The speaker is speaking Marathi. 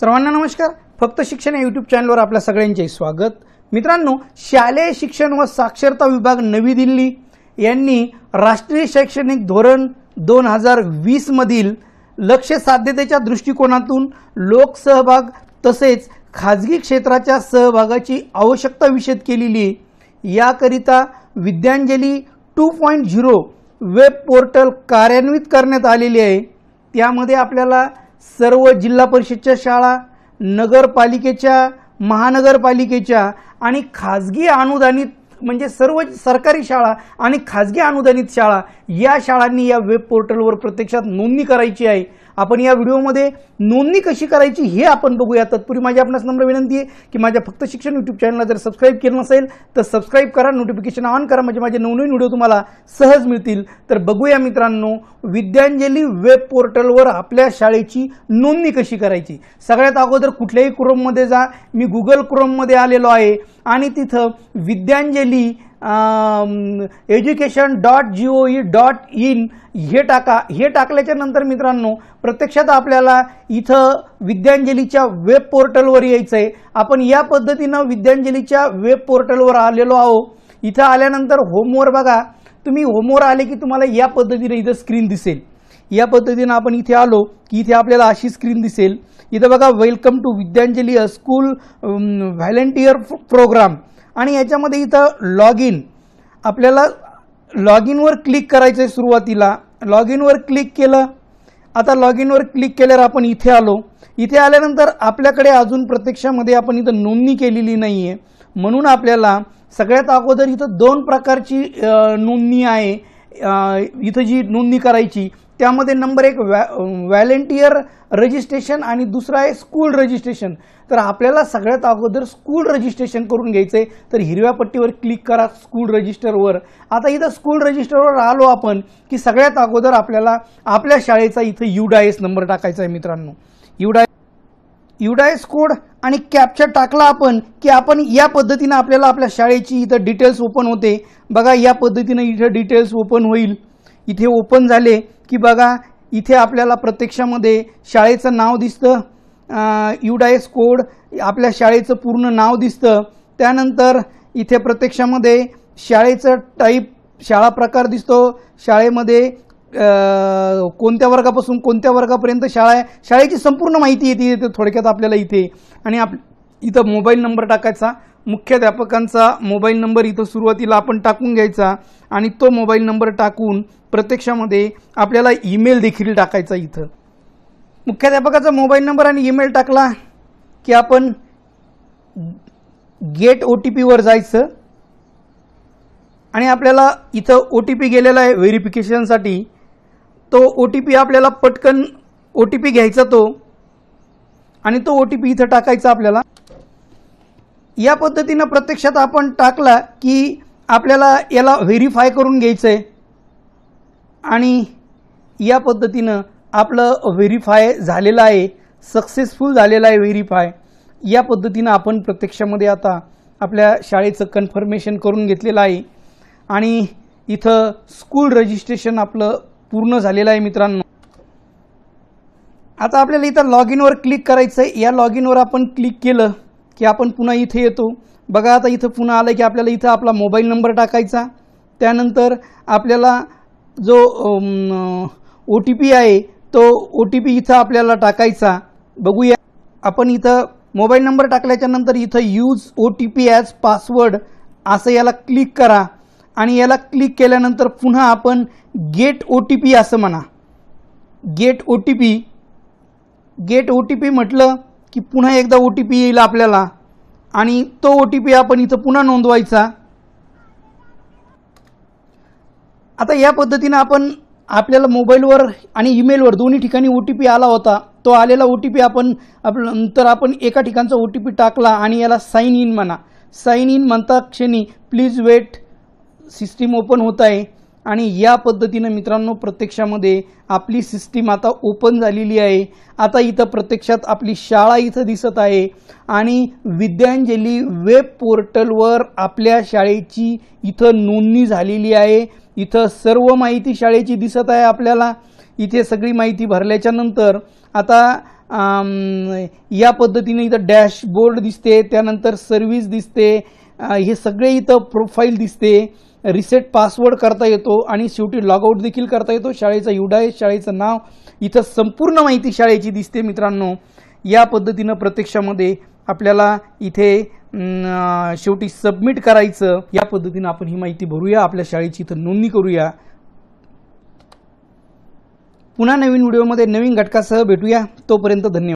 सर्वांना नमस्कार फक्त शिक्षण या यूट्यूब चॅनलवर आपल्या सगळ्यांचे स्वागत मित्रांनो शालेय शिक्षण व साक्षरता विभाग नवी दिल्ली यांनी राष्ट्रीय शैक्षणिक धोरण दोन हजार वीसमधील लक्ष साध्यतेच्या दृष्टिकोनातून लोकसहभाग तसेच खाजगी क्षेत्राच्या सहभागाची आवश्यकता विषद केलेली याकरिता Vidyanjali two point zero web portal कार्यान्वित करण्यात आलेली आहे त्यामध्ये आपल्याला सर्व जिल्हा परिषदच्या शाळा नगरपालिकेच्या महानगरपालिकेच्या आणि खाजगी अनुदानित म्हणजे सर्व सरकारी शाळा आणि खाजगी अनुदानित शाळा या शाळांनी या वेब पोर्टलवर प्रत्यक्षात नोंदणी करायची आहे आपण या व्हिडिओमध्ये नोंदणी कशी करायची हे आपण बघूया तत्पूर्वी माझी आपणास नम्र विनंती आहे की माझ्या फक्त शिक्षण युट्यूब चॅनलला जर सबस्क्राईब केलं नसेल तर सबस्क्राईब करा नोटिफिकेशन ऑन करा म्हणजे माझे नवनवीन व्हिडिओ तुम्हाला सहज मिळतील तर बघूया मित्रांनो विद्यांजली वेब पोर्टलवर आपल्या शाळेची नोंदणी कशी करायची सगळ्यात अगोदर कुठल्याही क्रोममध्ये जा मी गुगल क्रोममध्ये आलेलो आहे आणि तिथं Vidyanjali education dot G O E dot in हे टाका हे टाकल्याच्या नंतर मित्रांनो प्रत्यक्षात आपल्याला इथं विद्यांजलीच्या वेब पोर्टलवर यायचं आहे आपण या पद्धतीनं विद्यांजलीच्या वेब पोर्टलवर आलेलो आहो इथं आल्यानंतर होमवर बघा तुम्ही होमवर आले की तुम्हाला या पद्धतीनं इथं स्क्रीन दिसेल या पद्धतीनं आपण इथे आलो की इथे आपल्याला अशी स्क्रीन दिसेल इथं बघा welcome to Vidyanjali school volunteer programme आणि याच्यामध्ये इथं लॉग इन आपल्याला लॉग इनवर क्लिक करायचं आहे सुरुवातीला लॉग इनवर क्लिक केलं आता लॉग इनवर क्लिक केल्यावर आपण इथे आलो इथे आल्यानंतर आपल्याकडे अजून प्रत्यक्षामध्ये आपण इथं नोंदणी केलेली नाही आहे म्हणून आपल्याला सगळ्यात अगोदर इथं दोन प्रकारची नोंदणी आहे इथं जी नोंदणी करायची त्यामध्ये नंबर एक वॅ व्हॅलेंटियर रजिस्ट्रेशन आणि दुसरं आहे स्कूल रजिस्ट्रेशन तर आपल्याला सगळ्यात अगोदर स्कूल रजिस्ट्रेशन करून घ्यायचं आहे तर हिरव्या पट्टीवर क्लिक करा स्कूल रजिस्टरवर आता इथं स्कूल रजिस्टरवर आलो आपण की सगळ्यात अगोदर आपल्याला आपल्या शाळेचा इथं युडायस नंबर टाकायचा आहे मित्रांनो युडाय युडायस कोड आणि कॅप्चर टाकला आपण की आपण या पद्धतीनं आपल्याला आपल्या शाळेची इथं डिटेल्स ओपन होते बघा या पद्धतीनं इथं डिटेल्स ओपन होईल इथे ओपन झाले की बघा इथे आपल्याला प्रत्यक्षामध्ये शाळेचं नाव दिसतं युडायस कोड आपल्या शाळेचं पूर्ण नाव दिसतं त्यानंतर इथे प्रत्यक्षामध्ये शाळेचं टाईप शाळा प्रकार दिसतो शाळेमध्ये कोणत्या वर्गापासून कोणत्या वर्गापर्यंत शाळा आहे शाळेची संपूर्ण माहिती येते थोडक्यात आपल्याला इथे आणि आप इथं मोबाईल नंबर टाकायचा मुख्याध्यापकांचा मोबाईल नंबर इथं सुरुवातीला आपण टाकून घ्यायचा आणि तो मोबाईल नंबर टाकून प्रत्यक्षामध्ये आपल्याला ईमेल देखील टाकायचा इथं मुख्याध्यापकाचा मोबाईल नंबर आणि ईमेल टाकला की आपण गेट ओ टी पीवर जायचं आणि आपल्याला इथं ओ टी पी गेलेला आहे व्हेरिफिकेशनसाठी तो ओ टी पी आपल्याला पटकन ओ टी पी घ्यायचा तो आणि तो ओ टी पी इथं टाकायचा आपल्याला या पद्धतीनं प्रत्यक्षात आपण टाकला की आपल्याला याला व्हेरीफाय करून घ्यायचं आहे आणि या पद्धतीनं आपलं व्हेरीफाय झालेलं आहे सक्सेसफुल झालेलं आहे व्हेरीफाय या पद्धतीनं आपण प्रत्यक्षामध्ये आता आपल्या शाळेचं कन्फर्मेशन करून घेतलेलं आहे आणि इथं स्कूल रजिस्ट्रेशन आपलं पूर्ण झालेला आहे मित्रांनो आता आपल्याला इथं लॉग इनवर क्लिक करायचं आहे या लॉग इनवर आपण क्लिक केलं की आपण पुन्हा इथे येतो बघा आता इथं पुन्हा आलं की आपल्याला इथं आपला मोबाईल नंबर टाकायचा त्यानंतर आपल्याला जो ओ टी पी आहे तो ओ टी पी इथं आपल्याला टाकायचा बघूया आपण इथं मोबाईल नंबर टाकल्याच्यानंतर इथं use O T P as password असं याला क्लिक करा आणि याला क्लिक केल्यानंतर पुन्हा आपण गेट ओ टी पी असं म्हणा get O T P get O T P म्हटलं की पुन्हा एकदा ओ टी पी येईल आपल्याला आणि तो ओ टी पी आपण इथं पुन्हा नोंदवायचा आता या पद्धतीनं आपण आपल्याला मोबाईलवर आणि ईमेलवर दोन्ही ठिकाणी ओ टी पी आला होता तो आलेला ओ टी पी आपण आपलं तर आपण एका ठिकाणचा ओ टी पी टाकला आणि याला साईन इन म्हणा साईन इन म्हणता क्षणी प्लीज वेट सिस्टीम ओपन होत आहे आणि या पद्धतीनं मित्रांनो प्रत्यक्षामध्ये आपली सिस्टीम आता ओपन झालेली आहे आता इथं प्रत्यक्षात आपली शाळा इथं दिसत आहे आणि विद्यांजली वेब पोर्टलवर आपल्या शाळेची इथं नोंदणी झालेली आहे इथं सर्व माहिती शाळेची दिसत आहे आपल्याला इथे सगळी माहिती भरल्याच्यानंतर आता या पद्धतीने इथं डॅशबोर्ड दिसते त्यानंतर सर्व्हिस दिसते हे सगळे इथं प्रोफाईल दिसते रिसेट पासवर्ड करता येतो आणि शेवटी लॉगआउट देखील करता येतो शाळेचा आहे शाळेचं नाव इथं संपूर्ण माहिती शाळेची दिसते मित्रांनो या पद्धतीनं प्रत्यक्षामध्ये आपल्याला इथे शेवटी सबमिट करायचं या पद्धतीनं आपण ही माहिती भरूया आपल्या शाळेची इथं नोंदणी करूया पुन्हा नवीन व्हिडिओमध्ये नवीन घटकासह भेटूया तोपर्यंत धन्यवाद